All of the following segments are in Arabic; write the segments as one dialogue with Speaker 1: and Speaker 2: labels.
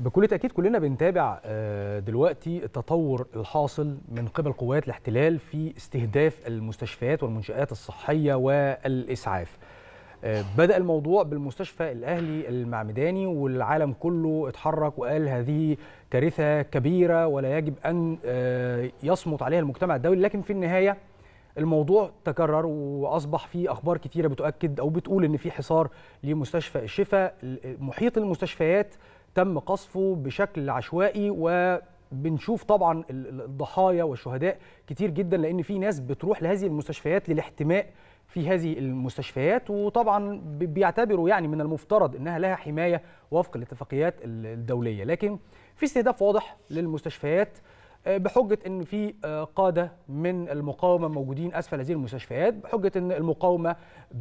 Speaker 1: بكل تاكيد كلنا بنتابع آه، دلوقتي التطور الحاصل من قبل قوات الاحتلال في استهداف المستشفيات والمنشات الصحيه والاسعاف آه، بدا الموضوع بالمستشفى الاهلي المعمداني والعالم كله اتحرك وقال هذه كارثه كبيره ولا يجب ان آه، يصمت عليها المجتمع الدولي لكن في النهايه الموضوع تكرر واصبح في اخبار كتيره بتؤكد او بتقول ان في حصار لمستشفى الشفاء محيط المستشفيات تم قصفه بشكل عشوائي و بنشوف طبعا الضحايا والشهداء كتير جدا لان في ناس بتروح لهذه المستشفيات للاحتماء في هذه المستشفيات وطبعا بيعتبروا يعني من المفترض انها لها حمايه وفق الاتفاقيات الدوليه لكن في استهداف واضح للمستشفيات آه، بحجه ان في آه، قاده من المقاومه موجودين اسفل هذه المستشفيات بحجه ان المقاومه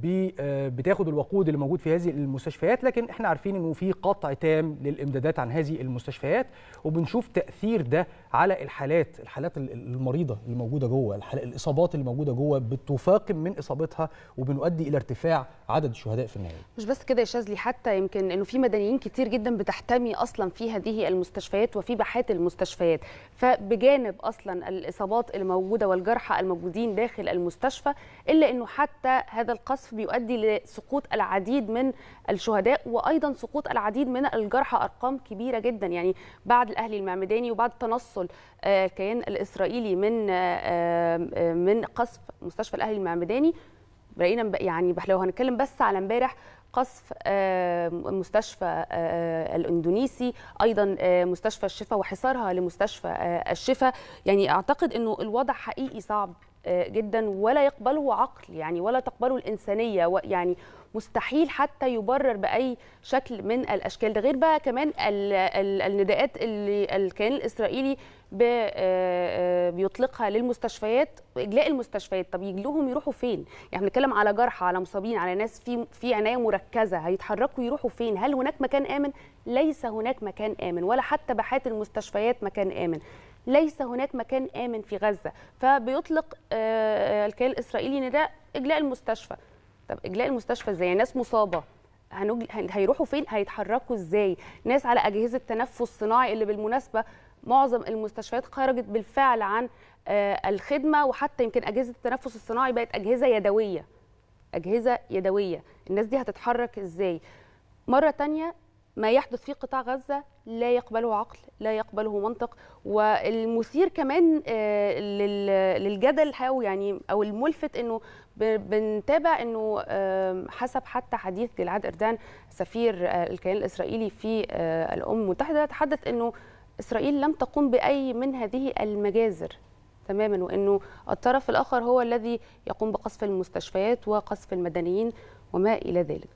Speaker 1: آه، بتاخد الوقود اللي موجود في هذه المستشفيات لكن احنا عارفين انه في قطع تام للامدادات عن هذه المستشفيات وبنشوف تاثير ده على الحالات الحالات المريضه اللي موجوده جوه الاصابات اللي موجوده جوه بتفاقم من اصابتها وبنؤدي الى ارتفاع عدد الشهداء في النهايه
Speaker 2: مش بس كده يا شاذلي حتى يمكن انه في مدنيين كتير جدا بتحتمي اصلا في هذه المستشفيات وفي باحات المستشفيات ف بجانب اصلا الاصابات الموجوده والجرحى الموجودين داخل المستشفى الا انه حتى هذا القصف بيؤدي لسقوط العديد من الشهداء وايضا سقوط العديد من الجرحى ارقام كبيره جدا يعني بعد الاهلي المعمداني وبعد تنصل الكيان آه، الاسرائيلي من آه، آه، من قصف مستشفى الاهلي المعمداني بقينا يعني لو هنتكلم بس على امبارح قصف آه، مستشفى آه، آه، الاندونيسي ايضا مستشفى الشفا وحصارها لمستشفى الشفا يعني اعتقد انه الوضع حقيقي صعب جدا ولا يقبله عقل يعني ولا تقبله الانسانيه يعني مستحيل حتى يبرر باي شكل من الاشكال ده غير بقى كمان النداءات اللي الكيان الاسرائيلي آه، آه، بيطلقها للمستشفيات واجلاء المستشفيات طب يجلوهم يروحوا فين يعني بنتكلم على جرحى على مصابين على ناس في في عنايه مركزه هيتحركوا يروحوا فين هل هناك مكان امن ليس هناك مكان امن ولا حتى باحات المستشفيات مكان امن ليس هناك مكان امن في غزه فبيطلق آه، آه، الكيان الاسرائيلي ان ده اجلاء المستشفى طب اجلاء المستشفى ازاي يعني ناس مصابه هيروحوا فين هيتحركوا ازاي ناس على اجهزه تنفس صناعي اللي بالمناسبه معظم المستشفيات خرجت بالفعل عن آه، الخدمه وحتى يمكن اجهزه التنفس الصناعي بقت اجهزه يدويه اجهزه يدويه الناس دي هتتحرك ازاي مره تانية ما يحدث في قطاع غزة لا يقبله عقل لا يقبله منطق والمثير كمان آه، للجدل أو يعني أو الملفت أنه بنتابع أنه حسب حتى حديث جلعاد أردان سفير آه، الكيان الإسرائيلي في آه، الأمم المتحدة تحدث أنه إسرائيل لم تقوم بأي من هذه المجازر تماما وانه الطرف الاخر هو الذي يقوم بقصف المستشفيات وقصف المدنيين وما الى ذلك